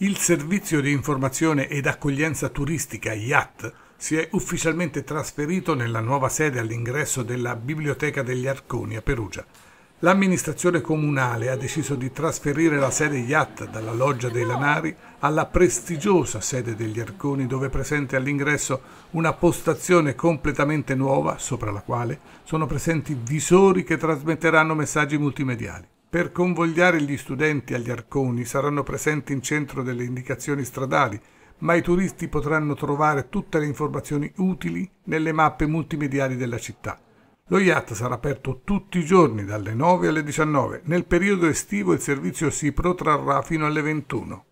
Il servizio di informazione ed accoglienza turistica IAT si è ufficialmente trasferito nella nuova sede all'ingresso della Biblioteca degli Arconi a Perugia. L'amministrazione comunale ha deciso di trasferire la sede IAT dalla loggia dei Lanari alla prestigiosa sede degli Arconi dove è presente all'ingresso una postazione completamente nuova sopra la quale sono presenti visori che trasmetteranno messaggi multimediali. Per convogliare gli studenti agli arconi saranno presenti in centro delle indicazioni stradali, ma i turisti potranno trovare tutte le informazioni utili nelle mappe multimediali della città. Lo yacht sarà aperto tutti i giorni dalle 9 alle 19. Nel periodo estivo il servizio si protrarrà fino alle 21.